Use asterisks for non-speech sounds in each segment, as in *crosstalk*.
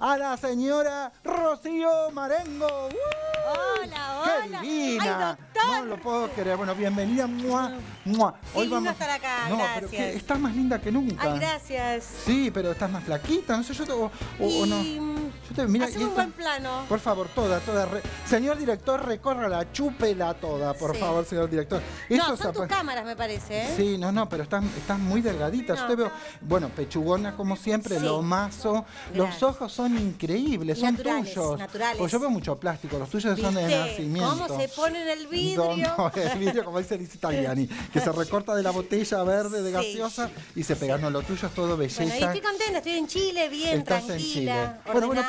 a la señora Rocío Marengo. Hola, ¡Uh! hola. ¡Qué divina! Ay, no lo puedo creer. Bueno, bienvenida. Mua, mua. Qué Hoy estar acá, no, gracias. estás más linda que nunca. Ay, gracias. Sí, pero estás más flaquita. No sé, yo... o no yo te, mira, un buen plano. Por favor, toda, toda. señor director, recórrala, chúpela toda, por favor, señor director. no, son tus cámaras, me parece. ¿eh? Sí, no, no, pero estás, muy delgadita. Yo te veo, bueno, pechugona como siempre, lo mazo. Los ojos son increíbles, son tuyos. Naturales. Pues yo veo mucho plástico, los tuyos son de nacimiento. ¿Cómo se pone en el vidrio? No, el vidrio, como dice Liz Italiani, que se recorta de la botella verde de gaseosa y se pega. No, lo tuyo es todo belleza. Bueno, estoy contenta, estoy en Chile, bien, tranquila. Chile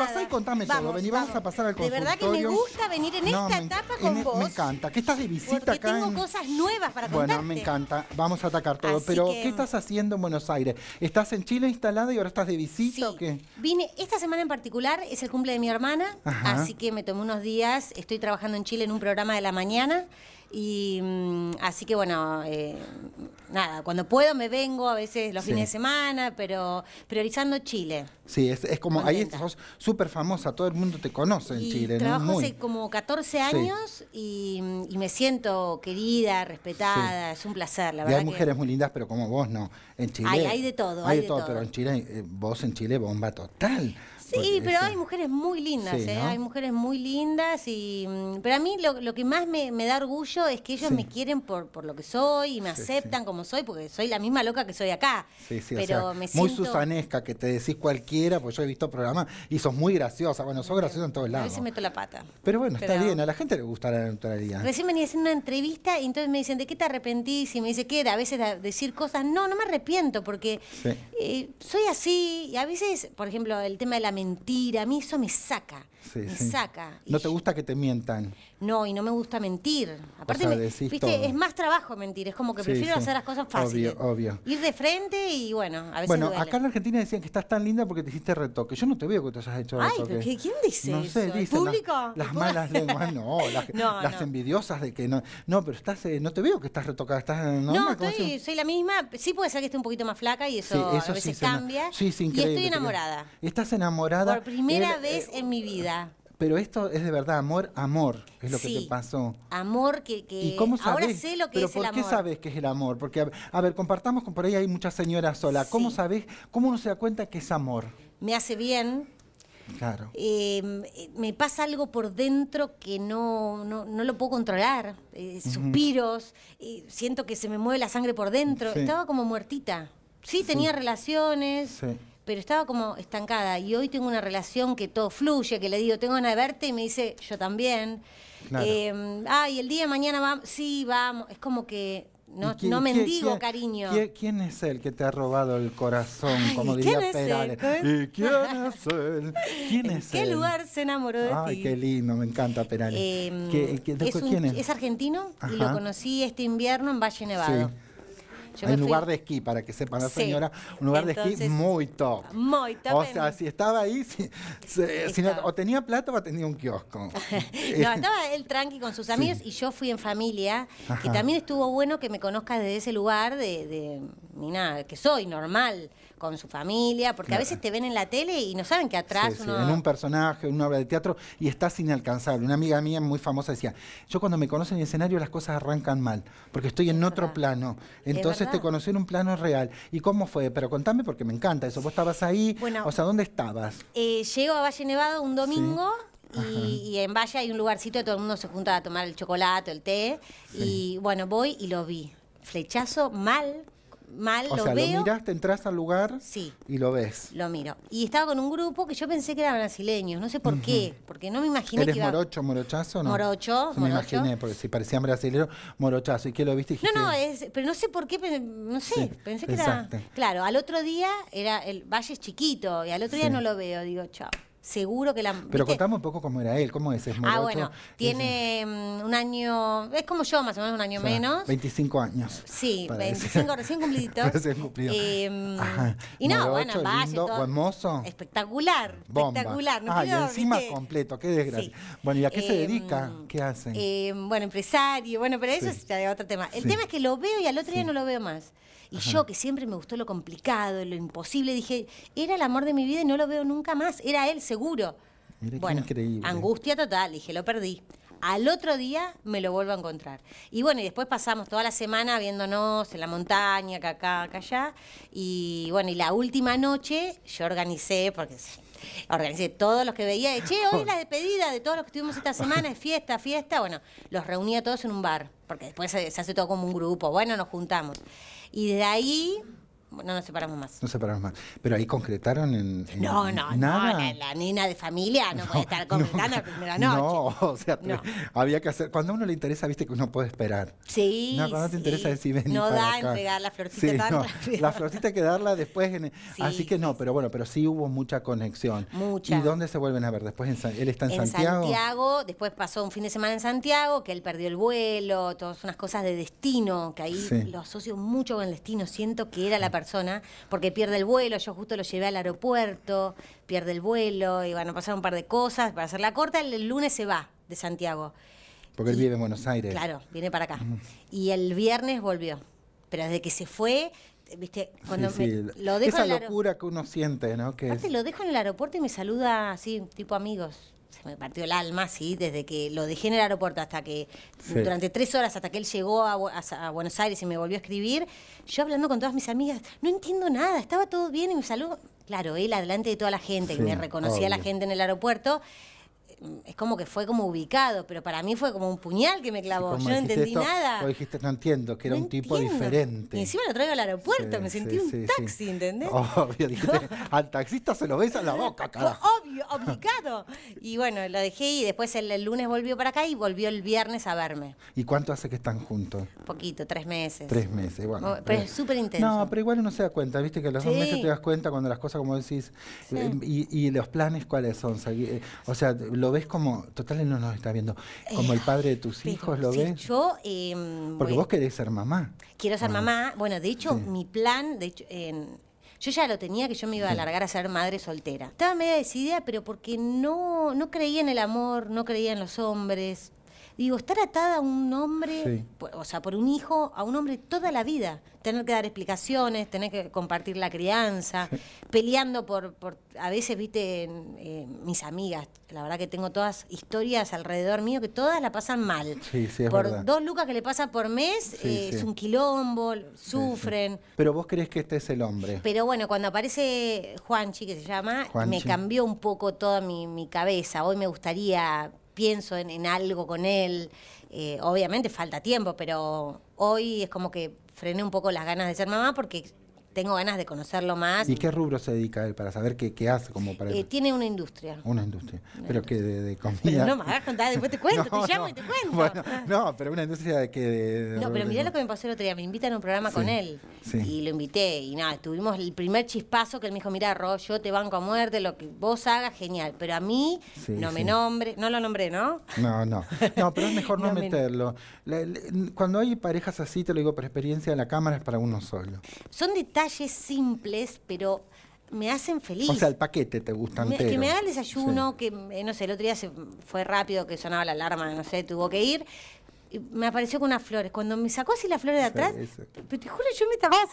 pasá y contame todo. Vení, vamos. a pasar al consultorio. De verdad que me gusta venir en esta etapa con vos. Me encanta. ¿qué estás de visita porque tengo cosas nuevas para contarte. Bueno, me encanta. Vamos a atacar todo. Pero, ¿qué estás haciendo en Buenos Aires? ¿Estás en Chile instalada y ahora estás de visita o qué? Vine, esta semana en particular es el cumple de mi hermana. Así que me tomé unos días. Estoy trabajando en Chile en un programa de la mañana. Y mm, así que bueno, eh, nada, cuando puedo me vengo, a veces los fines de semana, pero priorizando Chile. Sí, es, como ahí sos súper famosa, todo el mundo te conoce en Chile. Trabajo hace como 14 años mm, y, me siento querida, respetada, es un placer, la y hay mujeres muy lindas, pero como vos no. En Chile. Hay, hay de todo. Hay, de, todo, pero en Chile, eh, vos en Chile, bomba total. Sí, pero hay mujeres muy lindas, ¿eh? hay mujeres muy lindas y mm, pero a mí lo, que más me, da orgullo es que ellos me quieren por, por lo que soy y me aceptan como soy, porque soy la misma loca que soy acá. pero muy siento... susanesca que te decís cualquiera, porque yo he visto programas y sos muy graciosa, bueno, sos graciosa en todos lados. A veces meto la pata. Pero bueno, está bien, a la gente le gusta la neutralidad. Recién venía haciendo una entrevista y entonces me dicen, ¿de qué te arrepentís? Y me dice, ¿qué? A veces decir cosas, no, no me arrepiento porque eh, soy así y a veces, por ejemplo, el tema de la mentira, a mí eso me saca, me saca. ¿No te gusta que te mientan? No, y no me gusta mentir. Aparte, viste, es más trabajo mentir, es como que prefiero hacer las cosas fáciles. Obvio, obvio. Ir de frente y bueno, a veces Bueno, acá en la Argentina decían que estás tan linda porque te hiciste retoque. Yo no te veo que te hayas hecho retoque. Ay, ¿quién dice eso? ¿El público? Las, malas lenguas, no, *laughs* las, envidiosas de que no... No, pero estás, eh, no te veo que estás retocada, estás... Eh, no, soy la misma, sí puede ser que esté un poquito más flaca y eso, a veces cambia. sí, increíble. Y estoy enamorada. Estás enamorada por primera vez eh, en mi vida. Pero esto es de verdad amor, amor, es lo que te pasó. Amor que, que... ahora sé lo que es el amor. ¿Por qué sabes que es el amor? Porque, a, ver, compartamos, con, por ahí hay muchas señoras solas. ¿Cómo sabes, cómo uno se da cuenta que es amor? Me hace bien. Claro. Em, eh, me pasa algo por dentro que no, no, lo puedo controlar. Eh, suspiros, siento que se me mueve la sangre por dentro. Estaba como muertita. Sí, tenía relaciones. Sí pero estaba como estancada y hoy tengo una relación que todo fluye, que le digo, tengo ganas de verte y me dice, yo también. Em, ay el día de mañana vamos, sí, vamos, es como que no, no mendigo cariño. Quién, es el que te ha robado el corazón? como quién es él? ¿Quién es ¿Qué lugar se enamoró de ti? Ay, qué lindo, me encanta Perales. Em, es, es? argentino lo conocí este invierno en Valle Nevado un lugar de esquí, para que sepan la señora, un lugar de esquí muy top. Muy top. O sea, si estaba ahí, si, o tenía plata o tenía un kiosco. *laughs* no, eh, estaba él tranqui con sus amigos y yo fui en familia, que también estuvo bueno que me conozcas desde ese lugar de, de ni nada, que soy normal con su familia, porque a veces te ven en la tele y no saben que atrás uno... sí. en un personaje, en una obra de teatro, y estás inalcanzable. Una amiga mía muy famosa decía, yo cuando me conocen en el escenario las cosas arrancan mal, porque estoy en otro plano. Entonces te conocí en un plano real. ¿Y cómo fue? Pero contame porque me encanta eso. Vos estabas ahí, bueno, o sea, ¿dónde estabas? Eh, llego a Valle Nevado un domingo. Y, en Valle hay un lugarcito y todo el mundo se junta a tomar el chocolate, el té. Y bueno, voy y lo vi. Flechazo mal, mal, lo sea, veo. miraste, entras al lugar sí, y lo ves. Lo miro. Y estaba con un grupo que yo pensé que eran brasileños, no sé por qué, porque no me imaginé ¿Eres que iba... morocho, morochazo no? Morocho, No Me imaginé, porque si parecían brasileños, morochazo. ¿Y qué lo viste? no, no, pero no sé por qué, no sé, pensé que era... Claro, al otro día era el valle es chiquito y al otro día no lo veo, digo, chao seguro que la... Pero contamos un poco cómo era él, cómo es, es ah, morocho, Ah, bueno, tiene mm, un año, es como yo, más o menos un año menos. 25 años. Sí, 25 recién *laughs* cumpliditos. recién cumplido. Em, y no, bueno, lindo, todo, hermoso. Espectacular, Bomba. espectacular. No ah, y encima completo, qué desgracia. Bueno, ¿y a qué se em, dedica? ¿Qué hace? Em, bueno, empresario, bueno, pero eso es ya otro tema. El tema es que lo veo y al otro día no lo veo más. Y yo, que siempre me gustó lo complicado, lo imposible, dije, era el amor de mi vida y no lo veo nunca más, era él seguro. bueno, increíble. angustia total, dije, lo perdí. Al otro día me lo vuelvo a encontrar. Y bueno, y después pasamos toda la semana viéndonos en la montaña, acá, acá, acá, allá. Y bueno, y la última noche yo organicé, porque organicé todos los que veía, de, che, hoy *laughs* la despedida de todos los que estuvimos esta semana, es fiesta, fiesta. Bueno, los reuní a todos en un bar, porque después se hace todo como un grupo. Bueno, nos juntamos. Y de ahí no nos separamos más. No separamos más. Pero ahí concretaron en. no, no, no. La, niña de familia no, puede estar concretando la primera noche. No, o sea, había que hacer. Cuando a uno le interesa, viste que uno puede esperar. Sí. No, cuando te interesa decir ven. No da entregar la florcita sí, tan no, La florcita hay que darla después. En, así que no, pero bueno, pero sí hubo mucha conexión. Mucha. ¿Y dónde se vuelven a ver? Después en él está en, en Santiago. En Santiago, después pasó un fin de semana en Santiago, que él perdió el vuelo, todas unas cosas de destino, que ahí lo asocio mucho con el destino. Siento que era la persona zona porque pierde el vuelo, yo justo lo llevé al aeropuerto, pierde el vuelo, y van a pasar un par de cosas, para hacer la corta, el lunes se va de Santiago. Porque él vive en Buenos Aires. Claro, viene para acá. Y el viernes volvió. Pero desde que se fue, viste, cuando Me, lo Esa locura que uno siente, ¿no? Que lo dejo en el aeropuerto y me saluda así, tipo amigos me partió el alma, ¿sí? Desde que lo dejé en el aeropuerto hasta que, durante tres horas, hasta que él llegó a, Buenos Aires y me volvió a escribir, yo hablando con todas mis amigas, no entiendo nada, estaba todo bien y me saludó. Claro, él adelante de toda la gente y me reconocía a la gente en el aeropuerto mm, es como que fue como ubicado, pero para mí fue como un puñal que me clavó. yo no entendí nada. dijiste, no entiendo, que era un tipo diferente. Y encima lo traigo al aeropuerto, me sentí un taxi, ¿entendés? Obvio, dijiste, *laughs* al taxista se lo ves la boca, carajo. Oh, obligado. y bueno, lo dejé y después el, lunes volvió para acá y volvió el viernes a verme. ¿Y cuánto hace que están juntos? Poquito, tres meses. Tres meses, bueno. Oh, pero, es súper intenso. No, pero igual uno se da cuenta, viste que a los dos meses te das cuenta cuando las cosas, como decís, eh, y, los planes cuáles son. Eh, o sea, lo ves como, total, no nos está viendo, como el eh, padre de tus hijos, ¿lo sí, ves? Yo. Em, Porque vos querés ser mamá. Quiero ser ah. mamá. Bueno, de hecho, mi plan, de hecho, en yo ya lo tenía que yo me iba a largar a ser madre soltera. Estaba media decidida, pero porque no, no creía en el amor, no creía en los hombres. Digo, estar atada a un hombre, o sea, por un hijo, a un hombre toda la vida, tener que dar explicaciones, tener que compartir la crianza, peleando por, a veces, viste, eh, mis amigas, la verdad que tengo todas historias alrededor mío que todas la pasan mal. Sí, sí, es verdad. por dos lucas que le pasa por mes, eh, es un quilombo, sufren. Pero vos crees que este es el hombre. Pero bueno, cuando aparece Juanchi, que se llama, me cambió un poco toda mi cabeza. Hoy me gustaría pienso en, algo con él. Eh, obviamente falta tiempo, pero hoy es como que frené un poco las ganas de ser mamá porque tengo ganas de conocerlo más. ¿Y qué rubro se dedica él para saber qué, hace? Como eh, tiene una industria. Una industria. pero que de, comida. no me hagas contar, después te cuento, *laughs* te llamo y te cuento. Bueno, no, pero una industria de que. no, pero mirá lo que me pasó el otro día. Me invitan a un programa con él. Y lo invité. Y nada, tuvimos el primer chispazo que él me dijo: Mira, Ro, yo te banco a muerte, lo que vos hagas, genial. Pero a mí no me nombre. No lo nombré, ¿no? No, no. No, pero es mejor *laughs* no, meterlo. cuando hay parejas así, te lo digo por experiencia, la cámara es para uno solo. Son detalles simples, pero me hacen feliz. O sea, el paquete te gusta entero. Que me haga el desayuno, que, eh, no sé, el otro día fue rápido, que sonaba la alarma, no sé, tuvo que ir. Y me apareció con unas flores. Cuando me sacó así las flores de atrás, pero te juro, yo me tapaba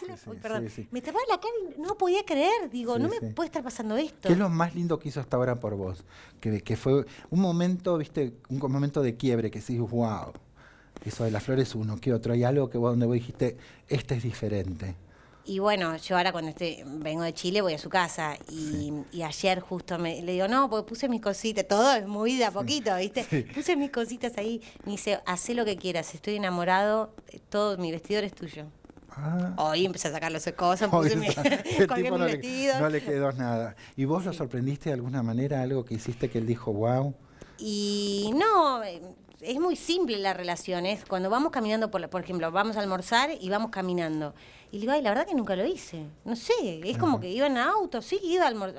perdón, me tapaba la cara y no podía creer. Digo, no me puede estar pasando esto. ¿Qué es lo más lindo que hizo hasta ahora por vos? Que, que fue un momento, viste, un momento de quiebre, que decís, wow, eso de las flores uno que otro. Hay algo que donde vos dijiste, este es diferente. Y bueno, yo ahora cuando estoy, vengo de Chile voy a su casa y, ayer justo me, le digo, no, porque puse mis cositas, todo es muy de a poquito, ¿viste? Puse mis cositas ahí, me dice, hace lo que quieras, estoy enamorado, eh, todo mi vestidor es tuyo. Ah. Hoy empecé a sacar los cosas, puse mi, *laughs* tipo no, le, quedó nada. ¿Y vos lo sorprendiste de alguna manera, algo que hiciste que él dijo, wow? Y no, eh, es muy simple la relación, es cuando vamos caminando, por, por ejemplo, vamos a almorzar y vamos caminando. Y le digo, ay, la verdad que nunca lo hice. No sé, es como que iba en auto, sí, iba al...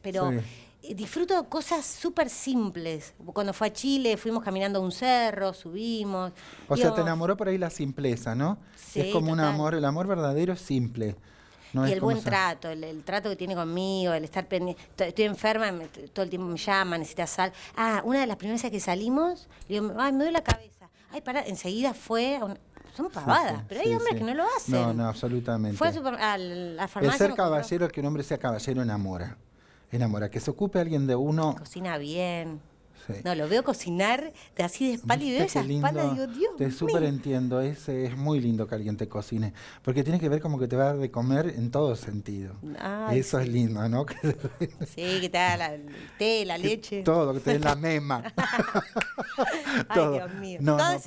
Pero eh, disfruto cosas súper simples. Cuando fue a Chile, fuimos caminando un cerro, subimos. O sea, te enamoró por ahí la simpleza, ¿no? Sí, es como un amor, el amor verdadero es simple. y el buen trato, el, trato que tiene conmigo, el estar pendiente. Estoy enferma, todo el tiempo me llama, necesitas sal. Ah, una de las primeras veces que salimos, le digo, ay, me duele la cabeza. Ay, para, enseguida fue a un, son pavadas, pero hay hombres que no lo hacen. No, no, absolutamente. Fue a, super, a la El ser caballero, que un hombre sea caballero enamora. Enamora, que se ocupe alguien de uno. Cocina bien. No, lo veo cocinar de así de espalda y veo esa espalda digo, Dios Te súper entiendo, es, muy lindo que alguien te cocine, porque tienes que ver como que te va a dar de comer en todo sentido. Eso es lindo, ¿no? *laughs* sí, que te da la, té, la leche. Todo, que te den la *laughs* mema. Ay, *laughs* Dios mío. No, no,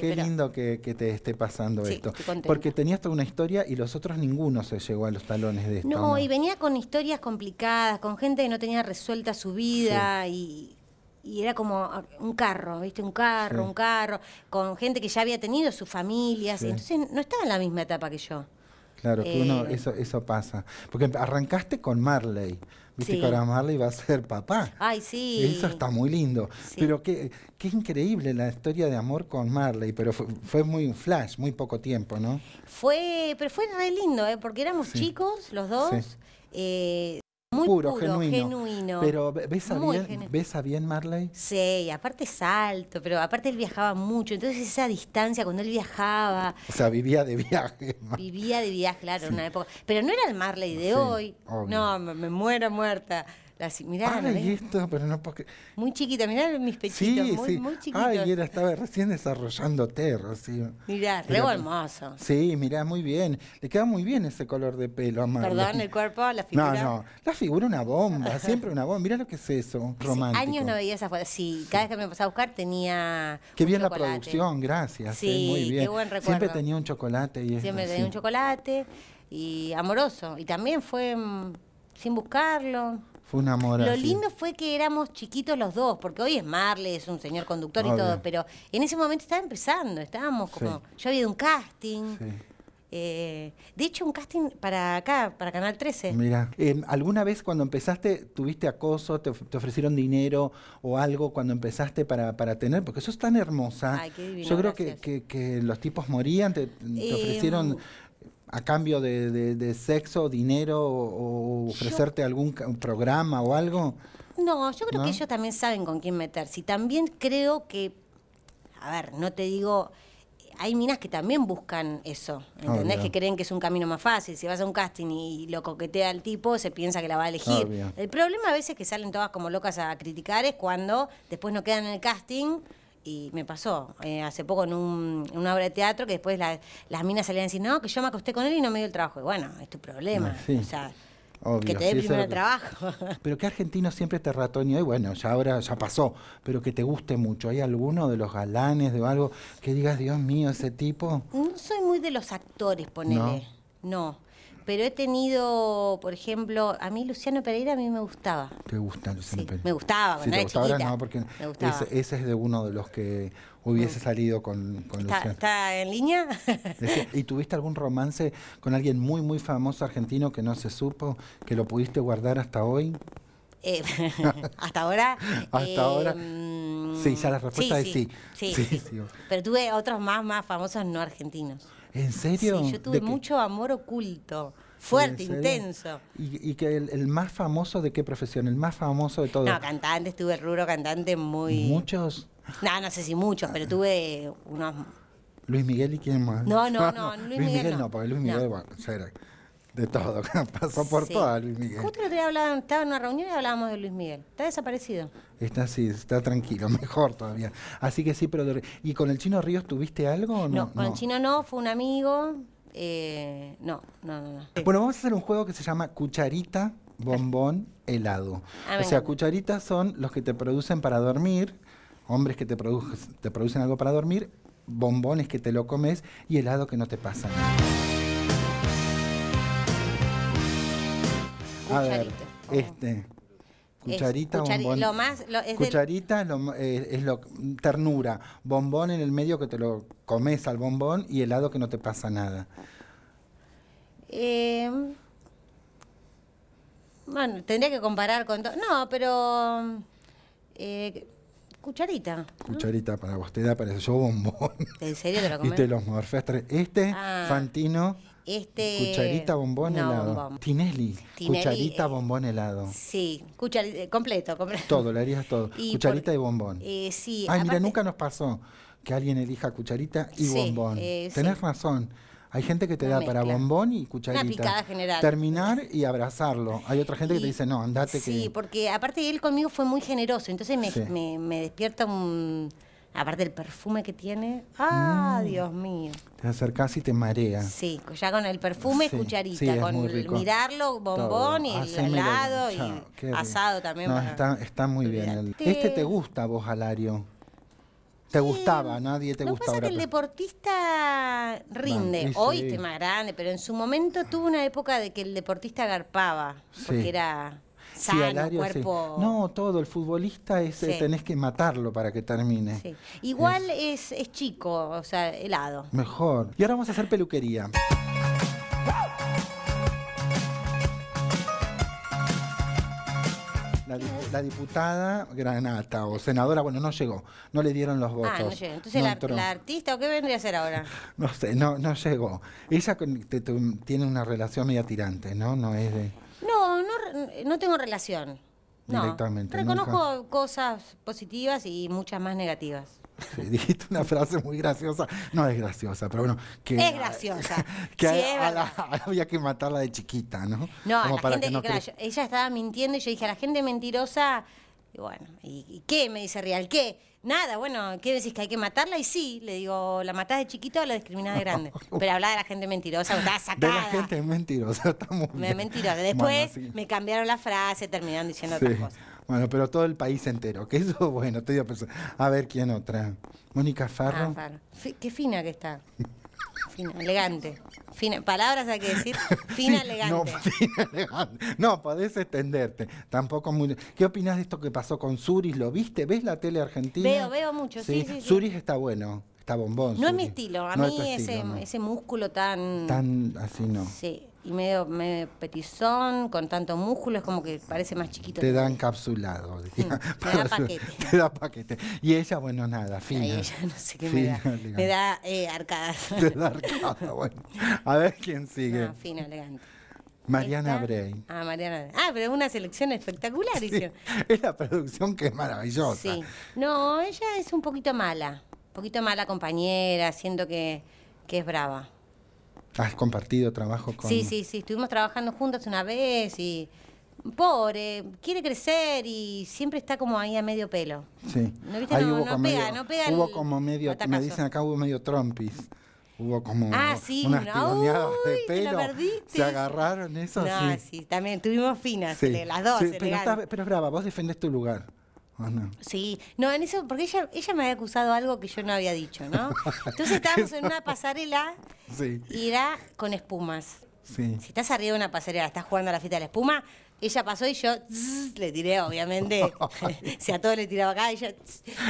Qué, lindo que, que, te esté pasando esto. Porque tenías toda una historia y los otros ninguno se llegó a los talones de esto. No, y venía con historias complicadas, con gente que no tenía resuelta su vida y, era como un carro, ¿viste? Un carro, un carro, con gente que ya había tenido sus familias, entonces no estaba en la misma etapa que yo. Claro, que uno, eh, eso, eso pasa. Porque arrancaste con Marley. Viste que ahora Marley va a ser papá. Ay, sí. Eso está muy lindo. Pero qué, qué increíble la historia de amor con Marley. Pero fue, muy flash, muy poco tiempo, ¿no? Fue, pero fue re lindo, ¿eh? porque éramos chicos los dos. Eh, puro, genuino. Pero ¿ves a bien Marley. Sí, aparte es alto, pero aparte él viajaba mucho, entonces esa distancia cuando él viajaba. O sea, vivía de viaje. *laughs* Vivía de viaje, claro, en una época. Pero no era el Marley de hoy. No, me muero muerta. Así, ah, Muy chiquita, mirá mis pechitos, sí, muy, sí. muy ah, chiquitos. Ay, era, estaba recién desarrollando Rocío. Mirá, re hermoso. Sí, mirá, muy bien. Le queda muy bien ese color de pelo, amado. Perdón, el cuerpo, la figura. No, no, la figura una bomba, *laughs* siempre una bomba. Mirá lo que es eso, romántico. años no veía esa, Sí, cada vez que me pasaba a buscar tenía Qué bien la producción, gracias. Sí, eh, muy bien. qué buen recuerdo. Siempre tenía un chocolate. Y siempre tenía un chocolate y amoroso. Y también fue mm, sin buscarlo fue amor. Lo lindo fue que éramos chiquitos los dos, porque hoy es Marley, es un señor conductor y todo, pero en ese momento estaba empezando, estábamos como. Yo había un casting. Eh, de hecho, un casting para acá, para Canal 13. Mira, ¿alguna vez cuando empezaste tuviste acoso, te, ofrecieron dinero o algo cuando empezaste para, tener? Porque eso es tan hermosa. Ay, qué Yo creo que, los tipos morían, te, eh, ofrecieron a cambio de, sexo, dinero o, ofrecerte algún programa o algo? No, yo creo que ellos también saben con quién meterse. Y también creo que, a ver, no te digo, hay minas que también buscan eso, ¿entendés? Que creen que es un camino más fácil. Si vas a un casting y, lo coquetea al tipo, se piensa que la va a elegir. El problema a veces que salen todas como locas a criticar es cuando después no quedan en el casting y me pasó eh, hace poco en, un, una obra de teatro que después las minas salían a decir, no, que yo me acosté con él y no me dio el trabajo. Y bueno, es tu problema. O sea, que te dé sí, primero trabajo. *laughs* Pero que argentino siempre te ratoñó, y bueno, ya ahora ya pasó, pero que te guste mucho. ¿Hay alguno de los galanes de algo que digas, Dios mío, ese tipo? No soy muy de los actores, ponele. no. Pero he tenido, por ejemplo, a mí Luciano Pereira a mí me gustaba. ¿Te gusta Luciano Pereira? Me gustaba, cuando era chiquita. No, Ese, es de uno de los que hubiese salido con, Luciano. ¿Está en línea? ¿Y tuviste algún romance con alguien muy, muy famoso argentino que no se supo, que lo pudiste guardar hasta hoy? Eh, *laughs* hasta ahora. *laughs* hasta eh, ahora. Sí, ya la mm, respuesta es sí. Sí, sí. Pero tuve otros más, más famosos no argentinos. ¿En serio? Sí, yo tuve mucho amor oculto fuerte, intenso. ¿Y, que el, más famoso de qué profesión? El más famoso de todos. No, cantante, estuve ruro cantante muy. ¿Muchos? No, no sé si muchos, pero tuve unos. Luis Miguel y quién más. No, no, no. *laughs* Luis, Luis Miguel, no. porque Luis Miguel, no. bueno, de todo, *laughs* pasó por Luis Miguel. Justo estaba en una reunión y hablábamos de Luis Miguel. Está desaparecido. Está así, está tranquilo, *laughs* mejor todavía. Así que sí, pero... ¿Y con el Chino Ríos tuviste algo o no? con el Chino no, fue un amigo. Eh, no, no, no, Bueno, vamos a hacer un juego que se llama Cucharita, Bombón, Helado. Ah, o sea, cucharitas son los que te producen para dormir, hombres que te, te producen algo para dormir, bombones que te lo comes y helado que no te pasa nada. A ver, este. Cucharita, es, bombón. cucharita eh, es lo ternura. Bombón en el medio que te lo comes al bombón y helado que no te pasa nada. Em, bueno, tendría que comparar con todo. No, pero. Eh, cucharita. Cucharita para vos, te da para eso. bombón. ¿En serio te lo comes? *laughs* Y te los morfeas. Este, ah. Fantino este, cucharita, bombón, helado. cucharita, eh, bombón, helado. Sí, eh, completo, completo. Todo, le harías todo. cucharita y bombón. Eh, sí. Ay, mira, nunca nos pasó que alguien elija cucharita y bombón. Eh, Tenés razón. Hay gente que te da para bombón y cucharita. La picada general. Terminar y abrazarlo. Hay otra gente que te dice, no, andate. Sí, porque aparte él conmigo fue muy generoso, entonces me, me despierta un Aparte el perfume que tiene, mm. ¡ah, Dios mío! Te acercás y te marea. Sí, ya con el perfume, cucharita, con mirarlo, bombón y el helado y asado también. está, muy bien. Este te gusta vos, Alario. Te gustaba, nadie te gustaba. Lo que pasa que el deportista rinde. Hoy sí. grande, pero en su momento tuvo una época de que el deportista garpaba. Porque era no, todo, el futbolista es, eh, tenés que matarlo para que termine. Igual es, chico, o sea, helado. Mejor. Y ahora vamos a hacer peluquería. La, diputada Granata o senadora, bueno, no llegó, no le dieron los votos. Ah, no llegó. Entonces, la, artista o qué vendría a hacer ahora? no sé, no, no llegó. Ella tiene una relación media tirante, ¿no? No es de. Mm, no tengo relación. No, Reconozco cosas positivas y muchas más negativas. dijiste una frase muy graciosa. No es graciosa, pero bueno. es graciosa. *laughs* Que *laughs* había que matarla de chiquita, ¿no? No, Como la ella estaba mintiendo y yo dije, a la gente mentirosa y bueno, ¿y, qué? Me dice Real, ¿qué? Nada, bueno, ¿qué decís? ¿Que hay que matarla? Y sí, le digo, ¿la matás de chiquito o la discriminás de grande? *laughs* Pero habla de la gente mentirosa, está sacada. De la gente mentirosa, estamos Me mentirosa. Después me cambiaron la frase, terminaron diciendo otra Bueno, pero todo el país entero, que eso, *laughs* bueno, te digo, pues, a, ver quién otra. Mónica Farro. Ah, Farro. Qué fina que está. *laughs* Fina, elegante. palabras hay que decir. *laughs* Fina, *laughs* elegante. No, fina, podés extenderte. Tampoco muy. ¿Qué opinas de esto que pasó con Suris? ¿Lo viste? ¿Ves la tele argentina? Veo, veo mucho, sí. sí, Suris está bueno. Está bombón. No es mi estilo. A mí ese, ese músculo tan. Tan así no. Sí y medio, petizón, con tanto músculo, es como que parece más chiquito. Te da encapsulado. Mm, te da *laughs* paquete. paquete. Y ella, bueno, nada, fina. Y ella no sé qué me da. Me da eh, arcadas. Te da arcadas, *laughs* bueno. A ver quién sigue. No, fina, elegante. Mariana Bray. Ah, Mariana. Ah, pero es una selección espectacular. es la producción que es maravillosa. Sí. No, ella es un poquito mala. Un poquito mala compañera, siento que, que es brava. Has compartido trabajo con... Sí, sí, sí, estuvimos trabajando juntas una vez y pobre, quiere crecer y siempre está como ahí a medio pelo. Sí. ¿No viste? no, hubo no como pega, medio, no pega Hubo como medio, me dicen acá hubo medio trompis. Hubo como ah, sí, unas tironeadas de pelo. Se agarraron eso. No, sí, también tuvimos finas, las dos. pero, pero brava, vos defendés tu lugar. Ah, sí, no, en eso, porque ella, ella me había acusado algo que yo no había dicho, ¿no? Entonces estábamos en una *laughs* pasarela y era con espumas. Si estás arriba de una pasarela, estás jugando a la fiesta de la espuma, ella pasó y yo le tiré, obviamente. *laughs* *laughs* si a todos le tiraba acá, y yo.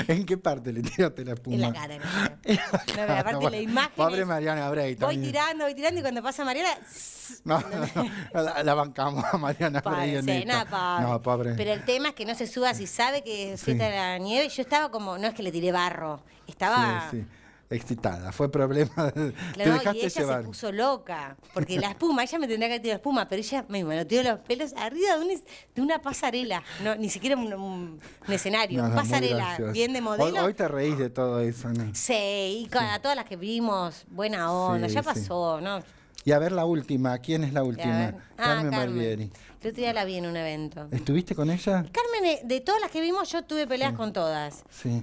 ¿En qué parte le tiraste la espuma? En la cara. En la cara. *laughs* aparte la imagen. Pobre Mariana Abrey también. Voy tirando, voy tirando y cuando pasa Mariana. no, no la, bancamos a Mariana Abrey. En No, pobre. Pero el tema es que no se suba si sabe que es la nieve. Yo estaba como, no es que le tiré barro, estaba. Sí, sí excitada, fue problema. te dejaste y ella se puso loca, porque la espuma, ella me tendría que tirar espuma, pero ella me tiro los pelos arriba de, una pasarela, no, ni siquiera un, escenario, pasarela, bien de modelo. Hoy, te reís de todo eso, ¿no? Sí, y con, todas las que vimos, buena onda, ya pasó, ¿no? Y a ver la última, ¿quién es la última? Ah, Carmen, Yo te la vi en un evento. ¿Estuviste con ella? Carmen, eh, de todas las que vimos, yo tuve peleas con todas. Sí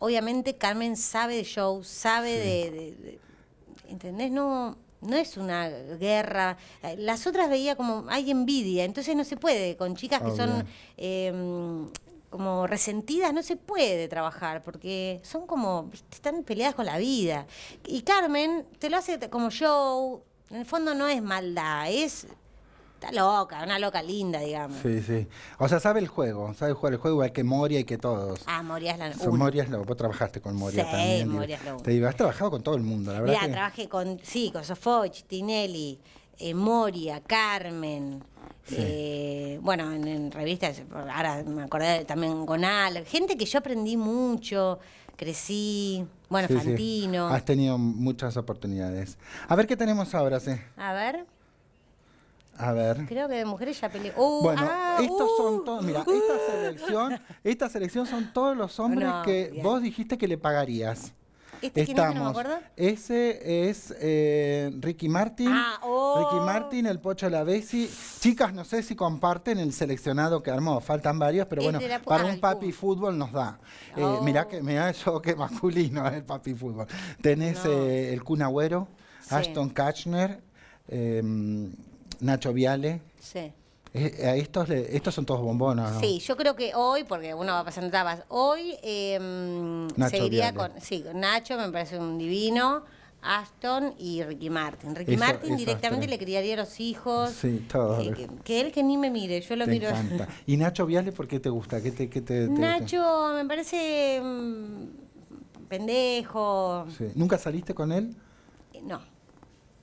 obviamente Carmen sabe de show, sabe de, ¿Entendés? No, no es una guerra. Eh, las otras veía como hay envidia, entonces no se puede. Con chicas que son em, como resentidas, no se puede trabajar porque son como. están peleadas con la vida. Y Carmen te lo hace como show. En el fondo no es maldad, es está loca, una loca linda, digamos. Sí, sí. O sea, sabe el juego, sabe jugar el juego igual que Moria y que todos. Ah, Moria es la Moria es Vos trabajaste con Moria sí, Moria es la Te digo, has trabajado con todo el mundo, la verdad. Ya, trabajé con, sí, con Sofoch, Tinelli, eh, Moria, Carmen. Eh, bueno, en, revistas, ahora me acordé también con Al, gente que yo aprendí mucho, crecí, bueno, Fantino. Has tenido muchas oportunidades. A ver qué tenemos ahora, sí. A ver. A ver. Creo que de mujeres ya peleó. Uh, bueno, ah, estos son uh, todos. Mira, esta uh. selección, esta selección son todos los hombres que vos dijiste que le pagarías. ¿Este Estamos. Ese es eh, Ricky Martin. Ah, oh. Ricky Martin, el Pocho la Besi. Chicas, no sé si comparten el seleccionado que armó. Faltan varios, pero bueno, para un papi fútbol nos da. Eh, oh. mirá que mirá yo que masculino el papi fútbol. Tenés eh, el Kun Agüero, Ashton Kutcher. Em, Nacho Viale. Sí. Eh, estos, estos son todos bombones, ¿no? Sí, yo creo que hoy, porque uno va pasando etapas, hoy eh, em, seguiría con, sí, Nacho, me parece un divino. Aston y Ricky Martin. Ricky Martin directamente le criaría a los hijos. Sí, todo. Eh, que, él que ni me mire, yo lo te miro. Encanta. *laughs* ¿Y Nacho Viale por qué te gusta? ¿Qué te, qué Nacho me parece mm, pendejo. ¿Nunca saliste con él? no.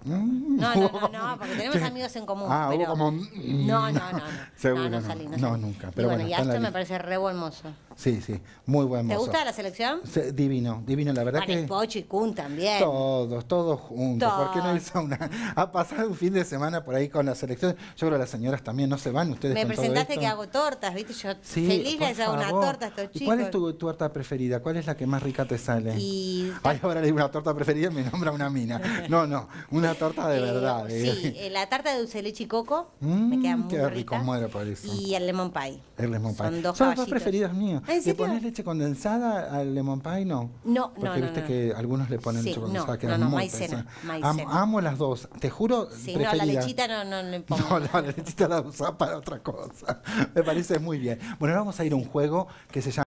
Mm. No, no, no, no, *laughs* porque tenemos amigos en común. Ah, hubo como. No, no, no. no. *laughs* Seguro. No, nunca. y bueno, bueno y esto me parece re buen mozo. Sí, sí, muy buen mozo. ¿Te gusta la selección? divino, divino, la verdad que. Pocho y Kun también. Todos, todos juntos. ¿Por qué no hizo una.? Ha pasado un fin de semana por ahí con la selección. Yo creo que las señoras también no se van, ustedes Me presentaste que hago tortas, ¿viste? Yo feliz les hago una torta a estos chicos. ¿Cuál es tu torta preferida? ¿Cuál es la que más rica te sale? Y... Ay, ahora le digo una torta preferida y me nombra una mina. *laughs* No, no, una torta de eh, verdad. Sí, eh, la tarta de dulce de leche y coco me mm, queda muy qué rico, muero por Y el lemon pie. El lemon pie. Son dos, Son dos preferidos míos. ¿Le pones leche condensada al lemon pie? No. No, no. Porque viste no, no. que algunos le ponen leche condensada, no, que no, no, muy maicena, amo las dos, te juro. Sí, no, la lechita no, no le *laughs* pongo. No, la lechita la usaba para otra cosa. *laughs* Me parece muy bien. Bueno, ahora vamos a ir a un juego que se llama.